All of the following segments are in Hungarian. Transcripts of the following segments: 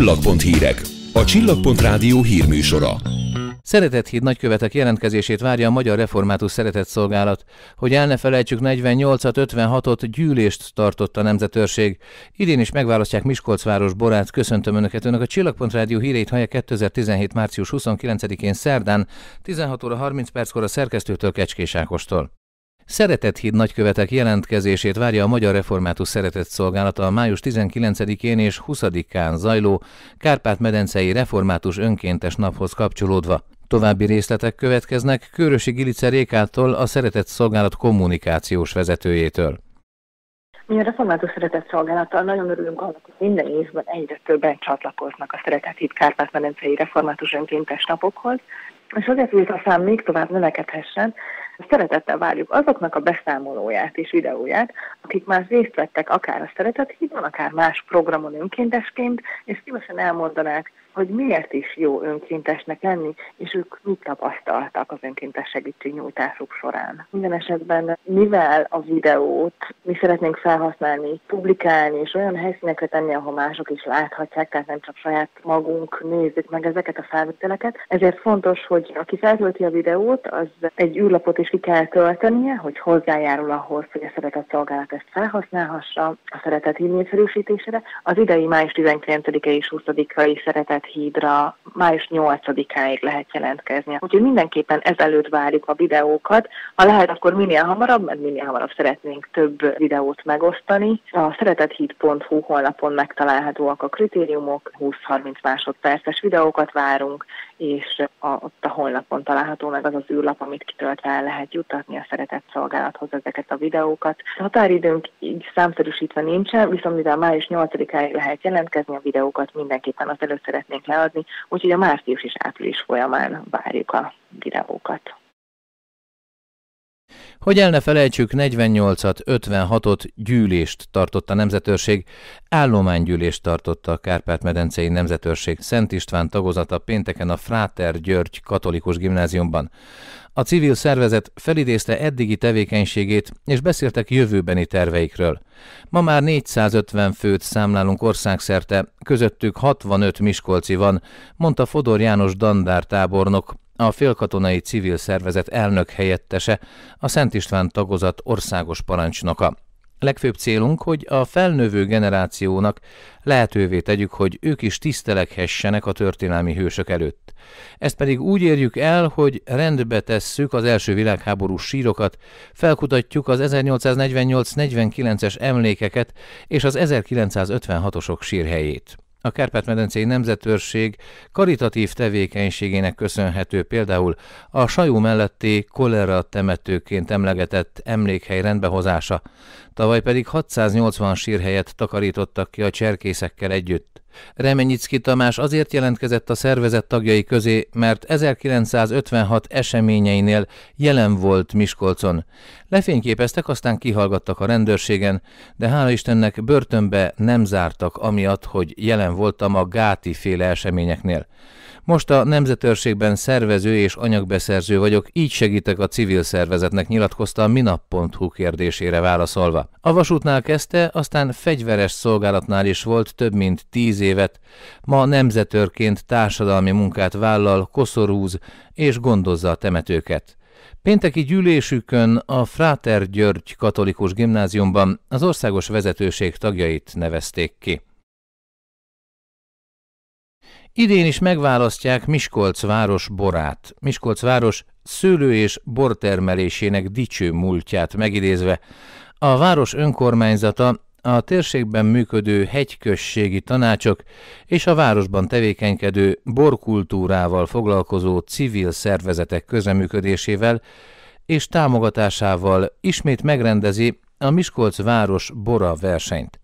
Csillagpont hírek. A Csillagpont rádió hírműsora. Szeretett híd nagykövetek jelentkezését várja a Magyar Református Szeretett Szolgálat. Hogy el ne felejtsük, 48-at, 56-ot gyűlést tartott a nemzetőrség. Idén is megválasztják Miskolcváros borát. Köszöntöm Önöket. Önök a Csillagpont Rádió hírét hallja 2017. március 29-én szerdán, 16 óra 30 perckor a szerkesztőtől Kecskés Ákostól. Szeretett híd nagykövetek jelentkezését várja a Magyar Református Szeretett Szolgálata a május 19-én és 20-án zajló Kárpát-medencei Református Önkéntes Naphoz kapcsolódva. További részletek következnek Körösi Gilice Rékától, a Szeretett Szolgálat kommunikációs vezetőjétől. Mi a Református Szeretett Szolgálattal nagyon örülünk annak, hogy minden évben egyre többen csatlakoznak a Szeretett Híd Kárpát-medencei Református Önkéntes Napokhoz, és azért, hogy a szám még tovább növekedhessen, Szeretettel várjuk azoknak a beszámolóját és videóját, akik már részt vettek akár a Szeretet Hídon, akár más programon önkéntesként, és szívesen elmondanák, hogy miért is jó önkéntesnek lenni, és ők mit tapasztaltak az önkéntes segítségnyújtásuk során. Minden esetben, mivel a videót mi szeretnénk felhasználni, publikálni, és olyan helyszínekre tenni, ahol mások is láthatják, tehát nem csak saját magunk nézzük meg ezeket a felvételeket, ezért fontos, hogy aki feltölti a videót, az egy űrlapot is ki kell töltenie, hogy hozzájárul ahhoz, hogy a szeretett szolgálat ezt felhasználhassa a szeretet híd népszerűsítésére. Az idei május 19-e és 20-ai szeretet hídra május 8-áig lehet jelentkezni. Úgyhogy mindenképpen ezelőtt várjuk a videókat. Ha lehet, akkor minél hamarabb, mert minél hamarabb szeretnénk több videót megosztani. A szeretethíd.hu honlapon megtalálhatóak a kritériumok, 20-30 másodperces videókat várunk, és a, ott a honlapon található meg az az űrlap, amit kitöltve el lehet jutatni a szeretett szolgálathoz ezeket a videókat. A határidőnk így számszerűsítve nincsen, viszont mivel május 8-áig lehet jelentkezni, a videókat mindenképpen azt előtt szeretnénk leadni, úgyhogy a március és április folyamán várjuk a videókat. Hogy el ne felejtsük, 48-at, 56-ot gyűlést tartott a nemzetőrség, állománygyűlést tartott a Kárpát-medencei nemzetőrség Szent István tagozata pénteken a Fráter György katolikus gimnáziumban. A civil szervezet felidézte eddigi tevékenységét, és beszéltek jövőbeni terveikről. Ma már 450 főt számlálunk országszerte, közöttük 65 miskolci van, mondta Fodor János Dandár tábornok a félkatonai civil szervezet elnök helyettese, a Szent István tagozat országos parancsnoka. Legfőbb célunk, hogy a felnövő generációnak lehetővé tegyük, hogy ők is tiszteleghessenek a történelmi hősök előtt. Ezt pedig úgy érjük el, hogy rendbe tesszük az első világháborús sírokat, felkutatjuk az 1848-49-es emlékeket és az 1956-osok sírhelyét. A Kárpát-medencei Nemzetőrség karitatív tevékenységének köszönhető például a sajú melletti kolera temetőként emlegetett emlékhely rendbehozása, tavaly pedig 680 sírhelyet takarítottak ki a cserkészekkel együtt. Remenyicki Tamás azért jelentkezett a szervezet tagjai közé, mert 1956 eseményeinél jelen volt Miskolcon. Lefényképeztek, aztán kihallgattak a rendőrségen, de hála Istennek börtönbe nem zártak, amiatt, hogy jelen voltam a gáti féle eseményeknél. Most a nemzetőrségben szervező és anyagbeszerző vagyok, így segítek a civil szervezetnek, nyilatkozta a minap.hu kérdésére válaszolva. A vasútnál kezdte, aztán fegyveres szolgálatnál is volt több mint tíz évet. Ma nemzetőrként társadalmi munkát vállal, koszorúz és gondozza a temetőket. Pénteki gyűlésükön a Fráter György Katolikus Gimnáziumban az országos vezetőség tagjait nevezték ki. Idén is megválasztják Miskolc város borát. Miskolc város szőlő és bortermelésének dicső múltját megidézve, a város önkormányzata a térségben működő hegyközségi tanácsok és a városban tevékenykedő borkultúrával foglalkozó civil szervezetek közeműködésével és támogatásával ismét megrendezi a Miskolc város bora versenyt.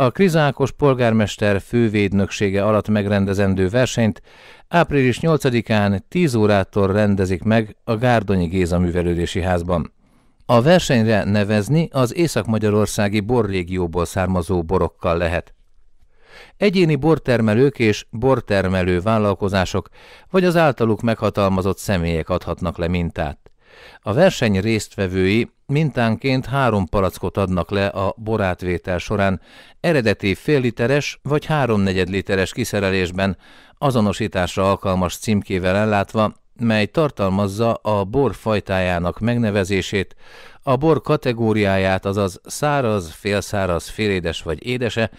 A Krizákos polgármester fővédnöksége alatt megrendezendő versenyt április 8-án 10 órától rendezik meg a Gárdonyi Géza művelődési házban. A versenyre nevezni az észak-magyarországi borrégióból származó borokkal lehet. Egyéni bortermelők és bortermelő vállalkozások, vagy az általuk meghatalmazott személyek adhatnak le mintát. A verseny résztvevői mintánként három palackot adnak le a borátvétel során, eredeti fél literes vagy háromnegyed literes kiszerelésben, azonosításra alkalmas címkével ellátva, mely tartalmazza a bor fajtájának megnevezését, a bor kategóriáját, azaz száraz, félszáraz, félédes vagy édese,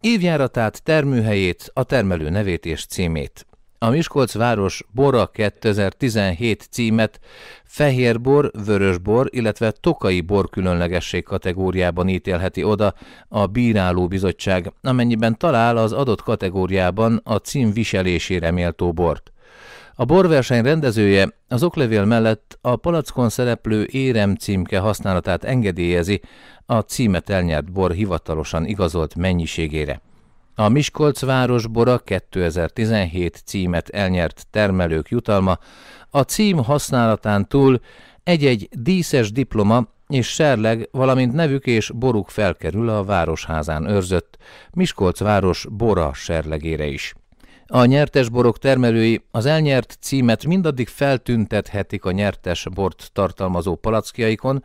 évjáratát, termőhelyét, a termelő nevét és címét. A Miskolc város Bora 2017 címet fehérbor, vörösbor, illetve tokai bor különlegesség kategóriában ítélheti oda a bíráló bizottság, amennyiben talál az adott kategóriában a cím viselésére méltó bort. A borverseny rendezője az oklevél mellett a palackon szereplő érem címke használatát engedélyezi a címet elnyert bor hivatalosan igazolt mennyiségére. A Miskolc Bora 2017 címet elnyert termelők jutalma a cím használatán túl egy-egy díszes diploma és serleg, valamint nevük és boruk felkerül a városházán őrzött Miskolc város bora serlegére is. A nyertes borok termelői az elnyert címet mindaddig feltüntethetik a nyertes bort tartalmazó palackjaikon,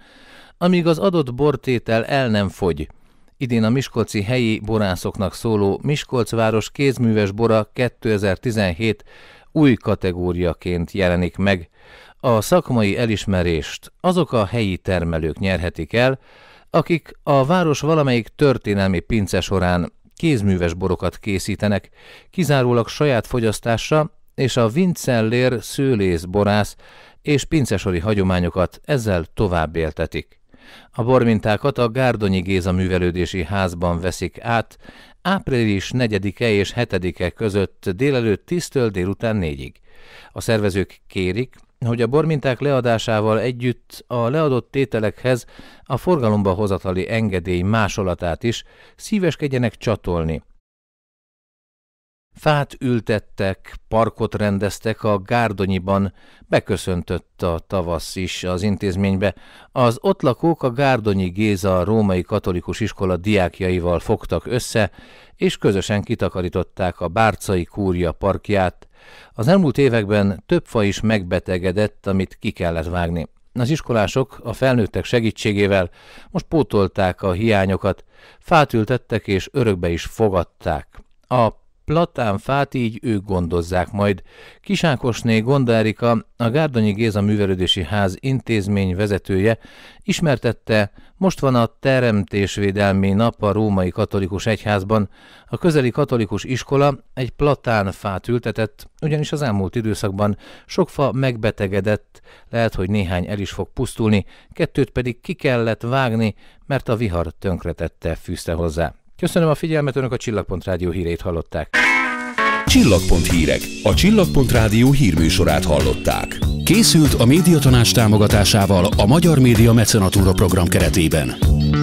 amíg az adott bortétel el nem fogy – idén a miskolci helyi borászoknak szóló Miskolcváros kézműves bora 2017 új kategóriaként jelenik meg. A szakmai elismerést azok a helyi termelők nyerhetik el, akik a város valamelyik történelmi pince során kézműves borokat készítenek, kizárólag saját fogyasztásra, és a Vincellér szőlész borász és pincesori hagyományokat ezzel tovább éltetik. A bormintákat a Gárdonyi Géza művelődési házban veszik át, április 4-e és 7-e között délelőtt 10 délután 4-ig. A szervezők kérik, hogy a borminták leadásával együtt a leadott tételekhez a forgalomba hozatali engedély másolatát is szíveskedjenek csatolni, Fát ültettek, parkot rendeztek a Gárdonyiban, beköszöntött a tavasz is az intézménybe. Az ott lakók a Gárdonyi Géza római katolikus iskola diákjaival fogtak össze, és közösen kitakarították a Bárcai Kúria parkját. Az elmúlt években több fa is megbetegedett, amit ki kellett vágni. Az iskolások a felnőttek segítségével most pótolták a hiányokat, fát ültettek és örökbe is fogadták. A Platán fát így ők gondozzák majd. Kisákosné Gondárika, a Gárdonyi Géza Művelődési Ház intézmény vezetője ismertette, most van a Teremtésvédelmi Nap a Római Katolikus Egyházban. A közeli katolikus iskola egy fát ültetett, ugyanis az elmúlt időszakban sok fa megbetegedett, lehet, hogy néhány el is fog pusztulni, kettőt pedig ki kellett vágni, mert a vihar tönkretette fűzte hozzá. Köszönöm a figyelmet, önök a Csillagpont Rádió hírét hallották. Csillagpont hírek. A Csillagpont Rádió hírműsorát hallották. Készült a médiatanás támogatásával a Magyar Média Mecenatúra program keretében.